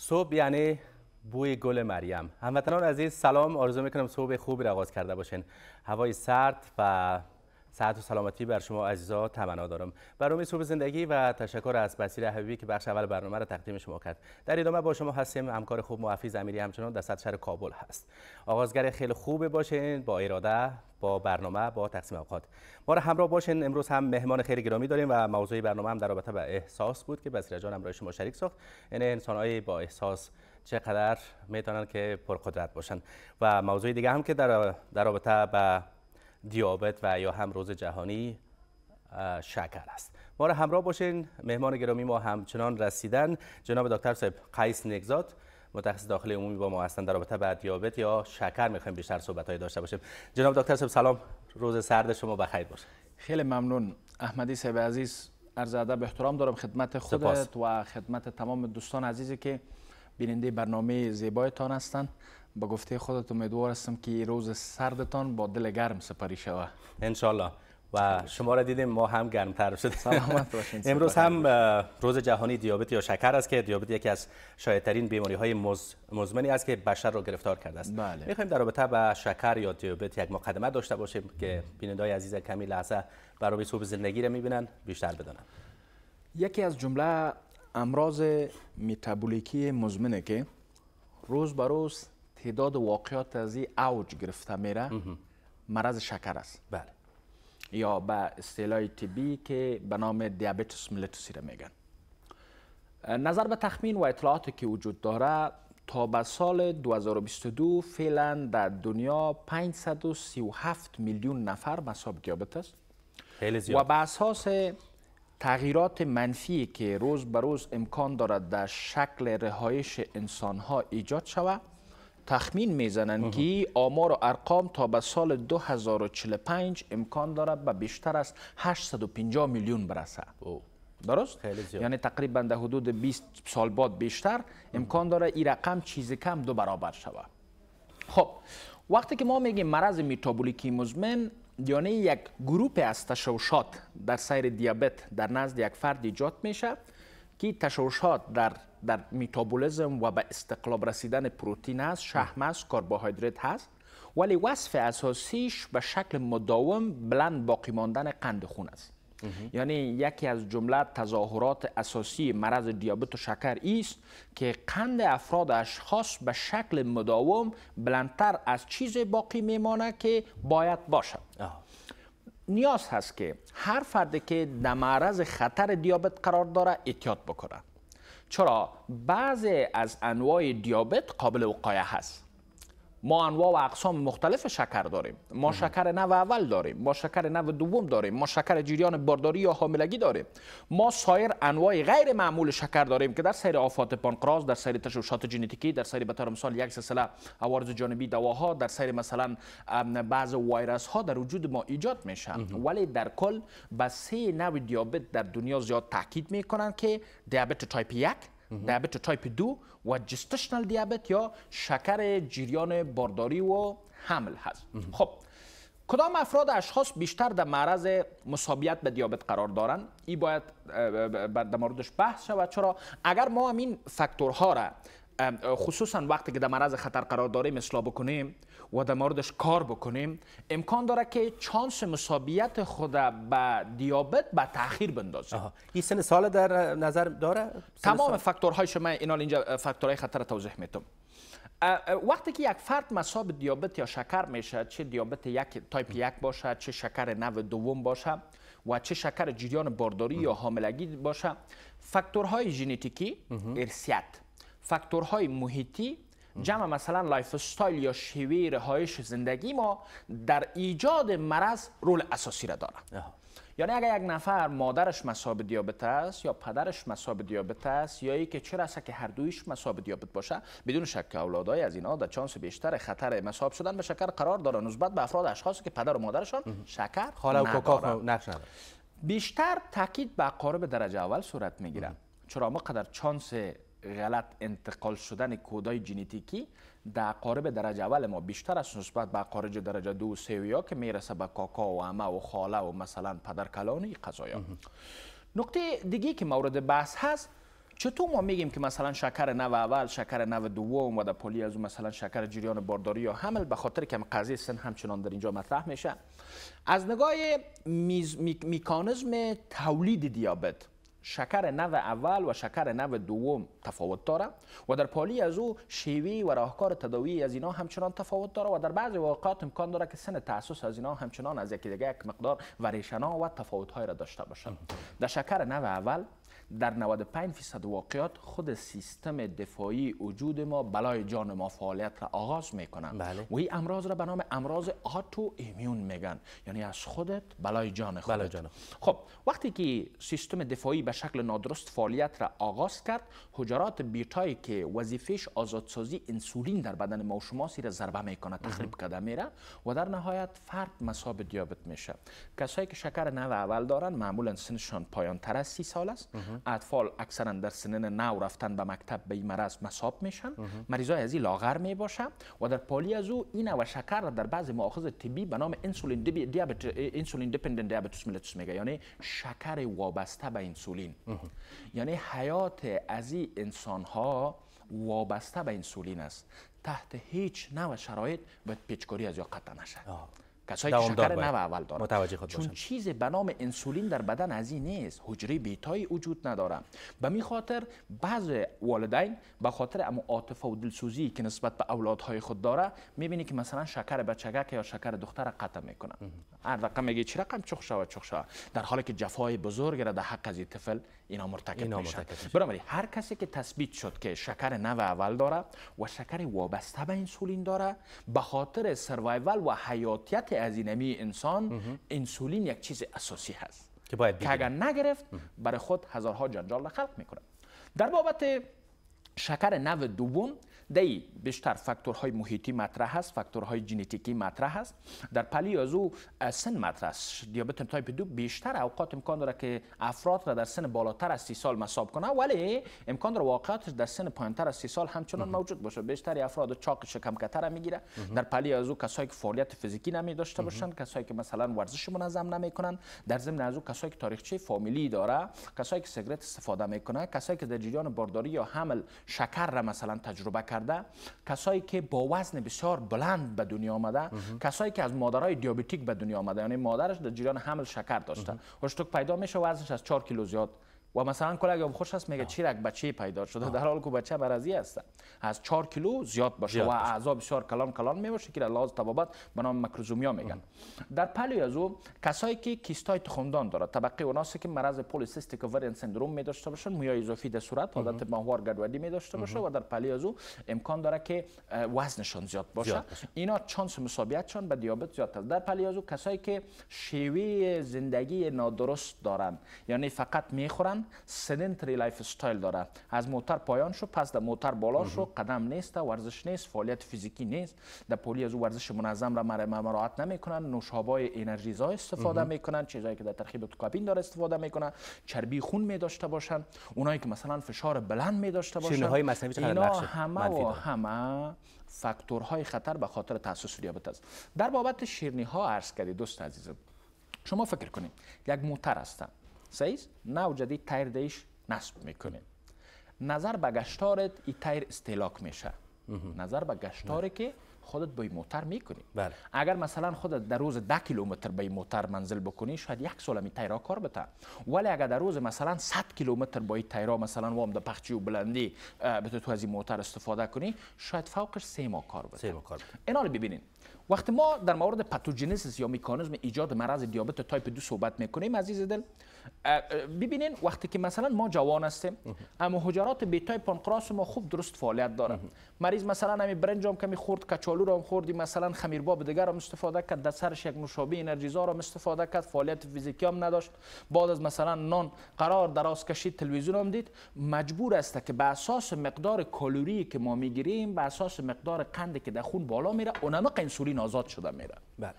صبح یعنی بوی گل مریم هموطنان عزیز سلام آرزو میکنم صبح خوبی را آغاز کرده باشین هوای سرد و ساعت و سلامتی بر شما عزیزا تمنا دارم برنامه صبح زندگی و تشکر از بسیر حبیبی که بخش اول برنامه را تقدیم شما کرد در ادامه با شما هستیم همکار خوب معفی زمیری همچنان در سطح شهر کابل هست آغازگر خیلی خوبه باشین با اراده با برنامه با تقسیم اوقات ما را همراه باشین امروز هم مهمان خیلی گرامی داریم و موضوع برنامه هم در رابطه با احساس بود که بسیر جان همراه شما شریک ساخت یعنی های با احساس چقدر میتونن که پرقدرت باشن و موضوع دیگه هم که در, رابطه با دیابت و یا هم روز جهانی شکر است ما را همراه باشین مهمان گرامی ما همچنان رسیدن جناب دکتر صاحب قیس نگزاد متخصص داخل عمومی با ما هستند در رابطه با دیابت یا شکر میخوایم بیشتر صحبت داشته باشیم جناب دکتر صاحب سلام روز سرد شما بخیر باشه خیلی ممنون احمدی صاحب عزیز عرض ادب احترام دارم خدمت خودت و خدمت تمام دوستان عزیزی که بیننده برنامه زیبایتان هستند به گفته خودت امیدوار هستم که روز سردتان با دل گرم سپری شود انشالله و شما را دیدیم ما هم گرمتر شد سلامت باشین امروز هم روز جهانی دیابت یا شکر است که دیابت یکی از شایدترین بیماری های مز... مزمنی است که بشر را گرفتار کرده است بله. میخوایم در رابطه با شکر یا دیابت یک مقدمه داشته باشیم که بینندای عزیز کمی لحظه برای صبح زندگی را میبینن بیشتر بدانند. یکی از جمله امراض متابولیکی مزمنه که روز به روز تعداد واقعات از این اوج گرفته میره مرض شکر است بله یا به اصطلاح طبی که به نام دیابتوس ملیتوسی را میگن نظر به تخمین و اطلاعاتی که وجود داره تا به سال 2022 فعلا در دنیا 537 میلیون نفر مصاب دیابت است و به اساس تغییرات منفی که روز به روز امکان دارد در شکل رهایش انسان ها ایجاد شود تخمین میزنند که آمار و ارقام تا به سال 2045 امکان دارد به بیشتر از 850 میلیون برسه درست یعنی تقریبا در حدود 20 سال بعد بیشتر امکان دارد این رقم چیز کم دو برابر شود خب وقتی که ما میگیم مرض میتابولیکی مزمن یعنی یک گروپ از تشوشات در سیر دیابت در نزد یک فرد ایجاد میشه که تشوشات در در میتابولیزم و به استقلاب رسیدن پروتین است شحم است کربوهیدرات هست ولی وصف اساسیش به شکل مداوم بلند باقی ماندن قند خون است یعنی یکی از جمله تظاهرات اساسی مرض دیابت و شکر است که قند افراد اشخاص به شکل مداوم بلندتر از چیز باقی میمانه که باید باشد نیاز هست که هر فردی که در معرض خطر دیابت قرار داره احتیاط بکنه چرا بعضی از انواع دیابت قابل وقایه هست ما انواع و اقسام مختلف شکر داریم ما شکر نو اول داریم ما شکر نو دوم داریم ما شکر جریان بارداری یا حاملگی داریم ما سایر انواع غیر معمول شکر داریم که در سیر آفات پانکراس در سیر تشوشات ژنتیکی در سیر به مثال یک سلسله عوارض جانبی دواها در سیر مثلا بعض وایرس ها در وجود ما ایجاد میشن ولی در کل به سه نوع دیابت در دنیا زیاد تاکید میکنن که دیابت تایپ 1 دیابت تایپ دو و جستشنال دیابت یا شکر جریان بارداری و حمل هست خب کدام افراد اشخاص بیشتر در معرض مصابیت به دیابت قرار دارند این باید در موردش بحث شود چرا اگر ما همین فاکتورها را خصوصا وقتی که در معرض خطر قرار داریم اصلا بکنیم و در موردش کار بکنیم امکان داره که چانس مسابیت خود با دیابت به تاخیر بندازیم این سن سال در نظر داره تمام فاکتورهای شما اینا اینجا فاکتورهای خطر توضیح میتم وقتی که یک فرد مصاب دیابت یا شکر میشه چه دیابت یک تایپ یک باشه چه شکر نو دوم باشه و چه شکر جریان بارداری یا حاملگی باشه فاکتورهای ژنتیکی ارثیات. فاکتورهای محیطی جمع مثلا لایف استایل یا شیوه رهایش زندگی ما در ایجاد مرض رول اساسی را دارن یعنی اگر یک نفر مادرش مصاب دیابت است یا پدرش مصاب دیابت است یا ای که چرا است که هر دویش مصاب دیابت باشه بدون شک اولادای از اینا در چانس بیشتر خطر مصاب شدن به شکر قرار دارن نسبت به افراد اشخاصی که پدر و مادرشان شکر خاله و کوکا نقش بیشتر تاکید به قارب درجه اول صورت میگیره چرا ما قدر چانس غلط انتقال شدن کودای جنیتیکی در قارب درجه اول ما بیشتر از نسبت به قارج درجه دو و سه و یا که میرسه به کاکا و اما و خاله و مثلا پدرکلان این قضایا نقطه دیگه که مورد بحث هست چطور ما میگیم که مثلا شکر نو اول شکر نو دوم و در پلی از مثلا شکر جریان بارداری یا حمل به خاطر که قضیه سن همچنان در اینجا مطرح میشه از نگاه میکانزم تولید دیابت شکر نو اول و شکر نو دوم تفاوت داره و در پالی از او شیوی و راهکار تداوی از اینا همچنان تفاوت داره و در بعضی واقعات امکان داره که سن تاسس از اینا همچنان از یکی دیگه یک مقدار وریشنا و تفاوت های را داشته باشند در شکر نو اول در 95 فیصد واقعات خود سیستم دفاعی وجود ما بلای جان ما فعالیت را آغاز میکنن بله. و این امراض را به نام امراض آتو ایمیون میگن یعنی از خودت بلای جان خودت جان. خب وقتی که سیستم دفاعی به شکل نادرست فعالیت را آغاز کرد حجرات بیتایی که وظیفش آزادسازی انسولین در بدن ما و شما را ضربه میکنه تخریب کرده میره و در نهایت فرد مصاب دیابت میشه کسایی که شکر نو اول دارن معمولا سنشان پایان تر از سال است اطفال اکثرا در سنن نو رفتن به مکتب به این مرض مصاب میشن مریض های از این لاغر میباشه و در پالی از او این و شکر در بعض مؤاخذ طبی به نام انسولین دیابت انسولین دیپندنت دیابتوس میگه یعنی شکر وابسته به انسولین یعنی حیات از این انسان ها وابسته به انسولین است تحت هیچ نوع شرایط باید پیچکاری از یا قطع نشد کسایی که شکر نه اول دارن متوجه خود چون چیز به نام انسولین در بدن از این نیست حجره بیتایی وجود نداره به می خاطر بعض والدین به خاطر اما عاطفه و دلسوزی که نسبت به اولادهای خود داره میبینی که مثلا شکر که یا شکر دختر قطع میکنه هر رقم میگه چی رقم چخ شوه چخ شوه در حالی که جفای بزرگ را در حق از این طفل اینا مرتکب میشن برامری هر کسی که تثبیت شد که شکر نو اول داره و شکر وابسته به انسولین داره به خاطر سروایول و حیاتیت اینمی انسان انسولین یک چیز اساسی هست که باید که اگر نگرفت برای خود هزارها جنجال خلق میکنه در بابت شکر نو دوم دی بیشتر فاکتورهای محیطی مطرح است فاکتورهای ژنتیکی مطرح است در پلی از او سن مطرح است دیابت تایپ دو بیشتر اوقات امکان داره که افراد را در سن بالاتر از 30 سال مصاب کنه ولی امکان داره واقعیتش در سن پایینتر از 30 سال همچنان موجود باشه بیشتر افراد چاق شکم کتر میگیره در پلی از او کسایی که فعالیت فیزیکی نمی داشته باشن کسایی که مثلا ورزش منظم نمیکنن در ضمن از او کسایی که تاریخچه فامیلی داره کسایی که سیگرت استفاده میکنه کسایی که در جریان بارداری یا حمل شکر را مثلا تجربه کرده کسایی که با وزن بسیار بلند به دنیا آمده کسایی که از مادرای دیابتیک به دنیا آمده یعنی مادرش در جریان حمل شکر داشته تو پیدا میشه وزنش از 4 کیلو زیاد و مثلا کلا خوش هست میگه چرک بچه پیدا شده در حال که بچه برازی هست از 4 کیلو زیاد باشه و اعضا بسیار کلان کلان میباشه که لحاظ تبابت به نام مکروزومیا میگن در پلی از او کسایی که کیستای تخمدان داره طبقه اوناست که مرض پولیسیستیک ورین سندروم می داشته باشن موی اضافی در صورت حالت ماهوار گردوادی می داشته باشه و در پلی از او امکان داره که وزنشان زیاد باشه اینا چانس مصابیتشان به دیابت زیاد است در پلی از او کسایی که شیوه زندگی نادرست دارن یعنی فقط میخورن سدنتری لایف استایل داره از موتر پایان شو پس در موتر بالا شو قدم نیست ورزش نیست فعالیت فیزیکی نیست در پلی از ورزش منظم را مراعات نمیکنن نوشابای انرژی زا استفاده میکنن چیزایی که در ترخیب توکابین داره استفاده میکنن چربی خون می داشته باشن اونایی که مثلا فشار بلند می داشته باشن های اینا همه و همه فاکتورهای خطر به خاطر تاسیس دیابت است در بابت شیرنی ها عرض کردی دوست عزیزم شما فکر کنید یک موتر نو جدید تیر دیش نصب میکنیم نظر به گشتارت ای تیر استیلاک میشه نظر به گشتاری که خودت با موتر میکنی بله. اگر مثلا خودت در روز 10 کیلومتر با موتر منزل بکنی شاید یک سال می تیرا کار بتا ولی اگر در روز مثلا 100 کیلومتر با تیرا مثلا وام ده پخچی و بلندی به تو از این موتر استفاده کنی شاید فوقش سه ماه کار بتا. اینا رو ببینین وقتی ما در مورد پاتوجنسیس یا میکانیزم ایجاد مرض دیابت تایپ دو صحبت میکنیم عزیز دل ببینین وقتی که مثلا ما جوان هستیم اما حجرات بیتای پانقراس ما خوب درست فعالیت داره مریض مثلا همی برنج هم کمی خورد کچالو رو هم خوردی مثلا خمیرباب دیگر رو استفاده کرد در سرش یک نوشابه انرژیزا رو استفاده کرد فعالیت فیزیکی هم نداشت بعد از مثلا نان قرار دراز کشید تلویزیون هم دید مجبور است که به اساس مقدار کالری که ما میگیریم به اساس مقدار قندی که در خون بالا میره اونم انسولین آزاد شده میره بله.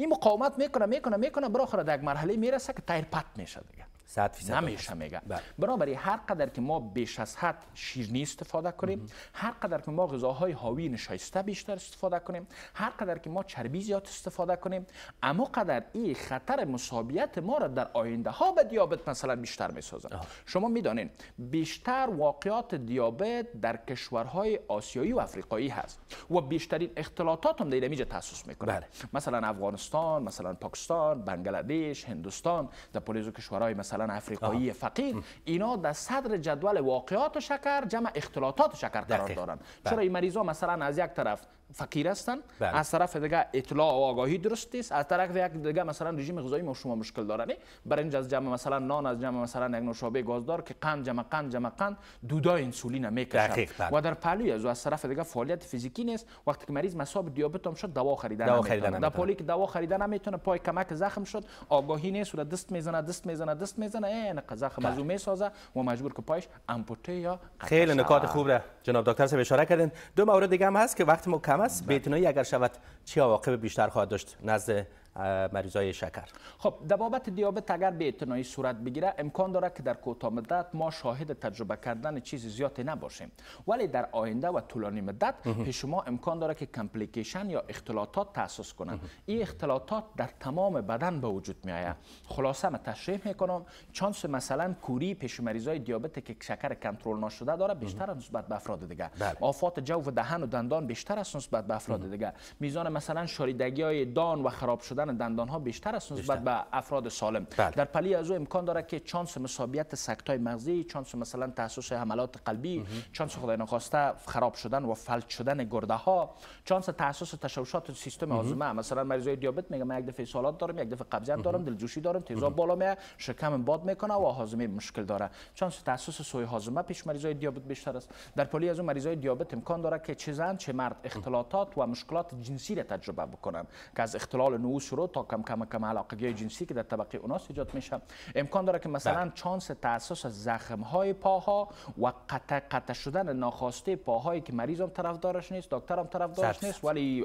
این مقاومت میکنه میکنه میکنه بالاخره در یک مرحله میرسه که تایر پت میشه دیگه 100 فیصد نمیشه میگه بله. بنابراین هر قدر که ما بیش از حد شیرنی استفاده کنیم هر قدر که ما غذاهای حاوی نشایسته بیشتر استفاده کنیم هر قدر که ما چربی زیاد استفاده کنیم اما قدر این خطر مصابیت ما را در آینده ها به دیابت مثلا بیشتر میسازند. شما میدانین بیشتر واقعات دیابت در کشورهای آسیایی و آفریقایی هست و بیشترین اختلاطات هم در اینجا تاسیس میکنه بله. مثلا افغانستان افغانستان مثلا پاکستان بنگلادش هندوستان در پلیز کشورهای مثلا افریقایی فقیر اینا در صدر جدول واقعات شکر جمع اختلاطات شکر قرار دارند بله. چرا این مریض ها مثلا از یک طرف فقیر بله. از طرف دیگه اطلاع و آگاهی درست است از طرف یک دیگه مثلا رژیم غذایی ما شما مشکل داره برنج از جمع مثلا نان از جمع مثلا یک نوشابه گازدار که قند جمع قند جمع قند دودا انسولین میکشه بله. و در پلی از از طرف دیگه فعالیت فیزیکی نیست وقتی که مریض مصاب دیابت هم شد دوا خریدن دوا در پلی که دوا خریدن نمیتونه پای کمک زخم شد آگاهی نیست و دست میزنه دست میزنه دست میزنه این زخم از او و مجبور که پایش امپوته یا خیلی نکات خوبه جناب دکتر صاحب اشاره کردن دو مورد دیگه هم هست که وقت ما کم است بله. بیتنایی اگر شود چه عواقب بیشتر خواهد داشت نزد مریضای شکر خب در دیابت اگر به اعتنایی صورت بگیره امکان داره که در کوتاه مدت ما شاهد تجربه کردن چیز زیادی نباشیم ولی در آینده و طولانی مدت به شما امکان داره که کمپلیکیشن یا اختلاطات تاسیس کنند این اختلاطات در تمام بدن به وجود می آید خلاصه من تشریح کنم چانس مثلا کوری پیش مریضای دیابت که شکر کنترل نشده داره بیشتر نسبت به افراد دیگه بله. آفات جو و دهن و دندان بیشتر از نسبت به افراد دیگه میزان مثلا شاریدگی های دان و خراب شدن شدن دندان ها بیشتر است نسبت به افراد سالم بله. در پلی از او امکان داره که چانس مسابیت سکتای مغزی چانس مثلا تاسوس حملات قلبی مهم. چانس خدای نخواسته خراب شدن و فلج شدن گرده ها چانس تاسوس تشوشات سیستم هاضمه مثلا مریضای دیابت میگه من یک دفعه سالات دارم یک دفعه قبضیت دارم دلجوشی دارم تیزاب بالا میاد شکم باد میکنه و هاضمه مشکل داره چانس تاسوس سوی هاضمه پیش مریضای دیابت بیشتر است در پلی از اون مریضای دیابت امکان داره که چه زن چه مرد اختلاطات و مشکلات جنسی را تجربه بکنن که از اختلال نوعوس شروع تا کم کم کم علاقه جنسی که در طبقه اوناس ایجاد میشه امکان داره که مثلا بله. چانس از زخم های پاها و قطع قطع شدن ناخواسته پاهایی که مریض هم طرف دارش نیست دکتر هم طرف طرفدارش نیست ولی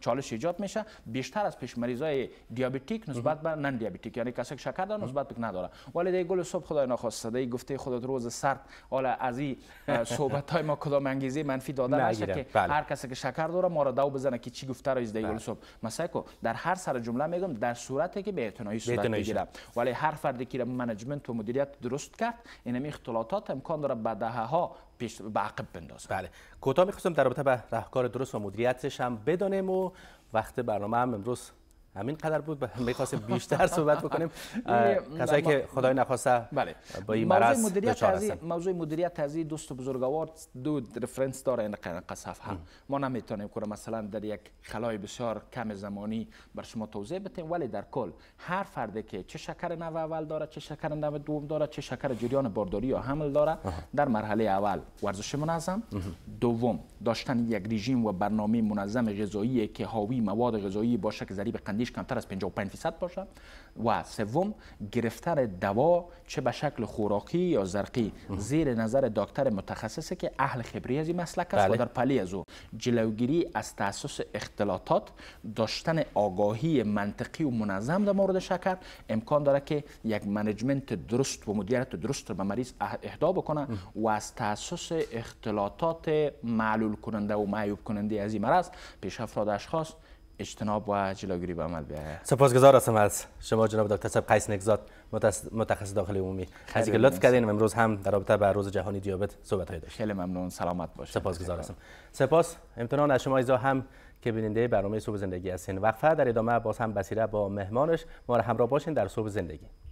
چالش ایجاد میشه بیشتر از پیش مریض های دیابتیک نسبت به نن دیابتیک یعنی کسی که شکر داره نسبت به نداره ولی دیگه گل صبح خدای ناخواسته دیگه گفته خودت روز سرد حالا از این صحبت های ما کدام انگیزه منفی داده نشه که بله. هر کسی که شکر داره ما را دو بزنه که چی گفته روز از گل بله. صبح مثلا در هر سر سر جمله میگم در صورتی که به اعتنایی صورت بگیره ولی هر فردی که منیجمنت و مدیریت درست کرد این اختلاطات امکان داره به دهه ها پیش به عقب بندازه بله کوتاه میخواستم در رابطه به راهکار درست و مدیریتش هم بدانیم و وقت برنامه هم امروز همین قدر بود میخواستیم بیشتر صحبت بکنیم یعنی کسایی که خدای نخواسته بله. با این مرض هستن موضوع مدیریت تازی دوست بزرگوار دو رفرنس داره این قصف هم ما نمیتونیم که مثلا در یک خلای بسیار کم زمانی بر شما توضیح بدیم ولی در کل هر فردی که چه شکر نو اول داره چه شکر نو دوم داره چه شکر جریان بارداری یا حمل داره در مرحله اول ورزش منظم دوم داشتن یک رژیم و برنامه منظم غذایی که حاوی مواد غذایی باشه که ذریب قندی عمریش کمتر از 55 فیصد باشد و سوم گرفتن دوا چه به شکل خوراکی یا زرقی زیر نظر دکتر متخصصه که اهل خبری از این مسلک است و بله. در پلی از او جلوگیری از تحسس اختلاطات داشتن آگاهی منطقی و منظم در مورد شکر امکان داره که یک منیجمنت درست و مدیریت درست به مریض اهدا بکنه و از تاسس اختلاطات معلول کننده و معیوب کننده از این مرض پیشرفت اشخاص اجتناب و جلوگیری به عمل بیاید سپاسگزار هستم از شما جناب دکتر صاحب قیس نگزاد متخصص داخل عمومی خیلی که لطف کردین امروز هم در رابطه با روز جهانی دیابت صحبت های خیلی ممنون سلامت باشید سپاسگزار هستم سپاس امتنان از شما ایزا هم که بیننده برنامه صبح زندگی هستین وقفه در ادامه باز هم بسیره با مهمانش ما را همراه باشین در صبح زندگی